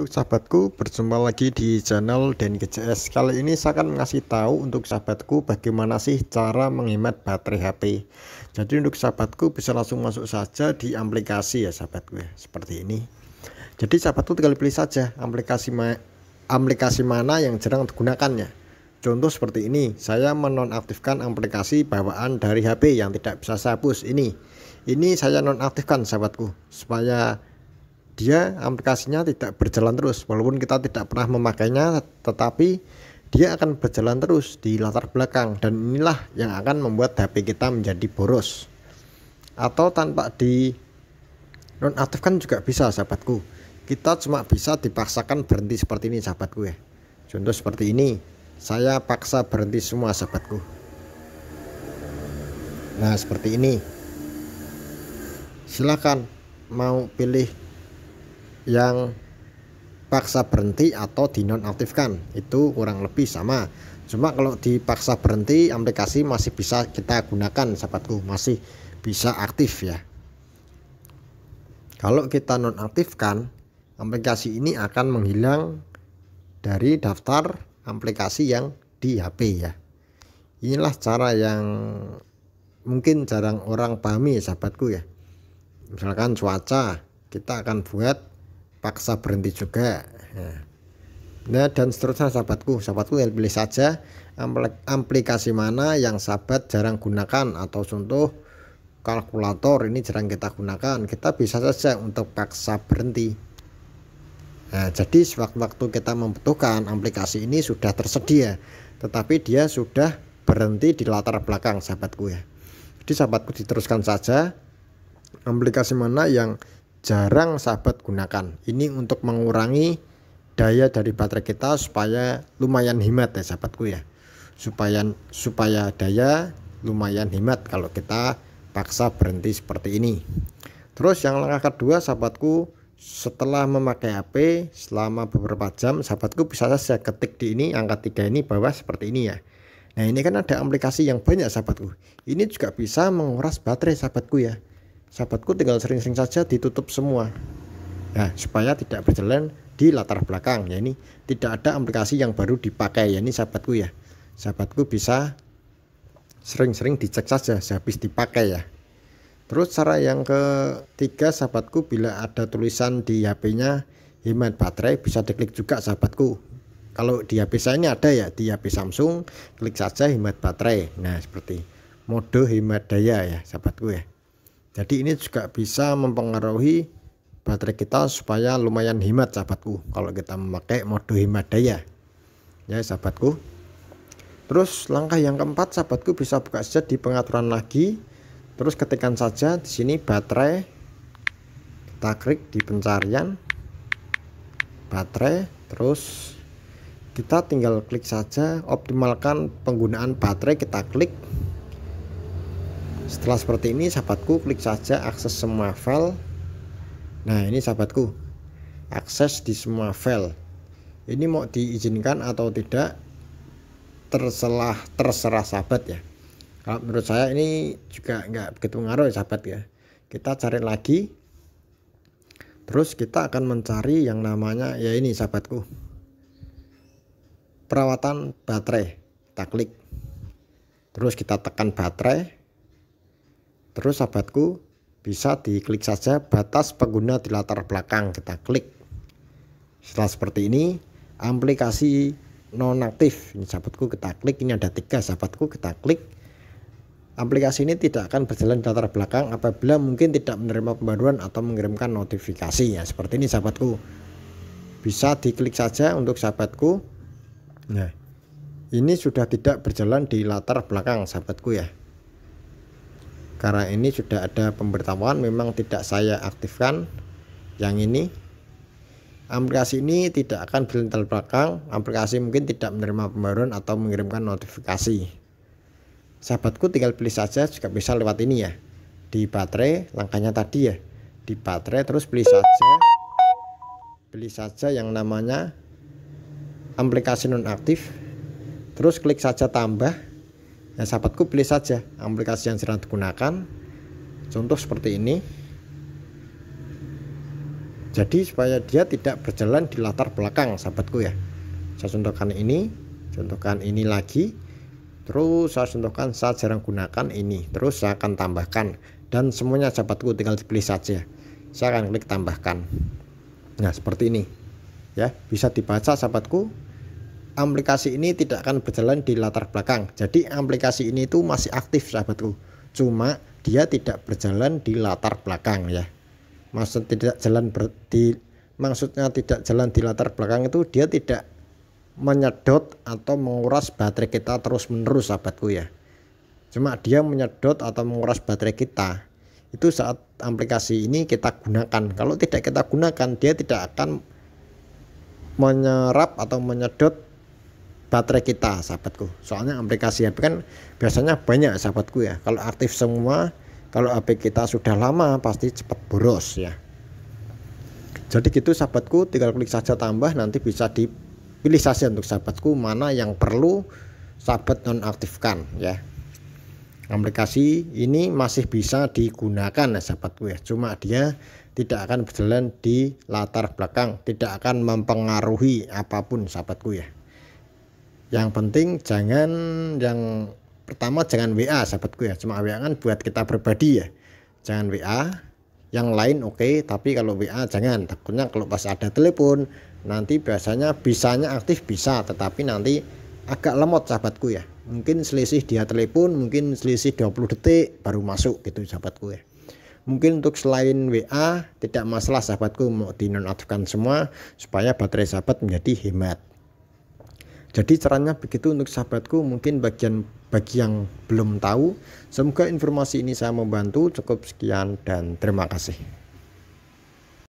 Untuk sahabatku, berjumpa lagi di channel Dan GCS. Kali ini saya akan ngasih tahu untuk sahabatku bagaimana sih cara menghemat baterai HP. Jadi untuk sahabatku bisa langsung masuk saja di aplikasi ya sahabatku ya, seperti ini. Jadi sahabatku tinggal pilih saja aplikasi ma aplikasi mana yang jarang digunakannya. Contoh seperti ini, saya menonaktifkan aplikasi bawaan dari HP yang tidak bisa saya hapus ini. Ini saya nonaktifkan sahabatku supaya dia aplikasinya tidak berjalan terus walaupun kita tidak pernah memakainya tetapi dia akan berjalan terus di latar belakang dan inilah yang akan membuat HP kita menjadi boros atau tanpa di nonaktifkan juga bisa sahabatku kita cuma bisa dipaksakan berhenti seperti ini sahabatku ya contoh seperti ini saya paksa berhenti semua sahabatku nah seperti ini silahkan mau pilih yang paksa berhenti atau dinonaktifkan itu kurang lebih sama cuma kalau dipaksa berhenti aplikasi masih bisa kita gunakan sahabatku masih bisa aktif ya kalau kita nonaktifkan aplikasi ini akan menghilang dari daftar aplikasi yang di HP ya inilah cara yang mungkin jarang orang pahami sahabatku ya misalkan cuaca kita akan buat paksa berhenti juga nah. nah, dan seterusnya sahabatku sahabatku yang pilih saja aplikasi mana yang sahabat jarang gunakan atau contoh kalkulator ini jarang kita gunakan kita bisa saja untuk paksa berhenti nah jadi sewaktu-waktu kita membutuhkan aplikasi ini sudah tersedia tetapi dia sudah berhenti di latar belakang sahabatku ya jadi sahabatku diteruskan saja aplikasi mana yang jarang sahabat gunakan ini untuk mengurangi daya dari baterai kita supaya lumayan hemat ya sahabatku ya supaya supaya daya lumayan hemat kalau kita paksa berhenti seperti ini terus yang langkah kedua sahabatku setelah memakai HP selama beberapa jam sahabatku bisa saja ketik di ini angka 3 ini bawah seperti ini ya nah ini kan ada aplikasi yang banyak sahabatku ini juga bisa menguras baterai sahabatku ya sahabatku tinggal sering-sering saja ditutup semua nah, supaya tidak berjalan di latar belakang ya ini tidak ada aplikasi yang baru dipakai ya ini sahabatku ya sahabatku bisa sering-sering dicek saja sehabis dipakai ya terus cara yang ketiga sahabatku bila ada tulisan di HP-nya hemat baterai bisa diklik juga sahabatku kalau di HP saya ini ada ya di HP Samsung klik saja hemat baterai nah seperti mode hemat daya ya sahabatku ya jadi ini juga bisa mempengaruhi baterai kita supaya lumayan hemat sahabatku kalau kita memakai mode hemat daya. Ya sahabatku. Terus langkah yang keempat sahabatku bisa buka saja di pengaturan lagi. Terus ketikkan saja di sini baterai. Kita klik di pencarian baterai terus kita tinggal klik saja optimalkan penggunaan baterai kita klik setelah seperti ini sahabatku klik saja akses semua file. Nah, ini sahabatku. Akses di semua file. Ini mau diizinkan atau tidak terserah terserah sahabat ya. Kalau menurut saya ini juga nggak begitu ngaruh ya sahabat ya. Kita cari lagi. Terus kita akan mencari yang namanya ya ini sahabatku. Perawatan baterai. Kita klik. Terus kita tekan baterai Terus sahabatku bisa diklik saja batas pengguna di latar belakang kita klik. Setelah seperti ini aplikasi nonaktif ini sahabatku kita klik ini ada tiga sahabatku kita klik aplikasi ini tidak akan berjalan di latar belakang apabila mungkin tidak menerima pembaruan atau mengirimkan notifikasi ya seperti ini sahabatku bisa diklik saja untuk sahabatku nah ini sudah tidak berjalan di latar belakang sahabatku ya karena ini sudah ada pemberitahuan memang tidak saya aktifkan yang ini aplikasi ini tidak akan berlintas belakang aplikasi mungkin tidak menerima pembaruan atau mengirimkan notifikasi sahabatku tinggal pilih saja juga bisa lewat ini ya di baterai langkahnya tadi ya di baterai terus beli saja beli saja yang namanya aplikasi nonaktif terus klik saja tambah Nah sahabatku pilih saja aplikasi yang sedang digunakan. Contoh seperti ini. Jadi supaya dia tidak berjalan di latar belakang sahabatku ya. Saya contohkan ini, contohkan ini lagi. Terus saya contohkan saat jarang gunakan ini. Terus saya akan tambahkan dan semuanya sahabatku tinggal dipilih saja. Saya akan klik tambahkan. Nah seperti ini ya bisa dibaca sahabatku aplikasi ini tidak akan berjalan di latar belakang. Jadi aplikasi ini itu masih aktif sahabatku. Cuma dia tidak berjalan di latar belakang ya. Maksud tidak jalan berarti, maksudnya tidak jalan di latar belakang itu dia tidak menyedot atau menguras baterai kita terus-menerus sahabatku ya. Cuma dia menyedot atau menguras baterai kita. Itu saat aplikasi ini kita gunakan. Kalau tidak kita gunakan dia tidak akan menyerap atau menyedot baterai kita sahabatku soalnya aplikasi HP kan biasanya banyak sahabatku ya kalau aktif semua kalau HP kita sudah lama pasti cepat boros ya jadi gitu sahabatku tinggal klik saja tambah nanti bisa dipilih saja untuk sahabatku mana yang perlu sahabat nonaktifkan ya aplikasi ini masih bisa digunakan ya sahabatku ya cuma dia tidak akan berjalan di latar belakang tidak akan mempengaruhi apapun sahabatku ya yang penting jangan yang pertama jangan WA sahabatku ya cuma WA kan buat kita berbagi ya jangan WA yang lain oke okay, tapi kalau WA jangan takutnya kalau pas ada telepon nanti biasanya bisanya aktif bisa tetapi nanti agak lemot sahabatku ya mungkin selisih dia telepon mungkin selisih 20 detik baru masuk gitu sahabatku ya mungkin untuk selain WA tidak masalah sahabatku mau dinonaktifkan semua supaya baterai sahabat menjadi hemat jadi caranya begitu untuk sahabatku mungkin bagian bagi yang belum tahu. Semoga informasi ini saya membantu. Cukup sekian dan terima kasih.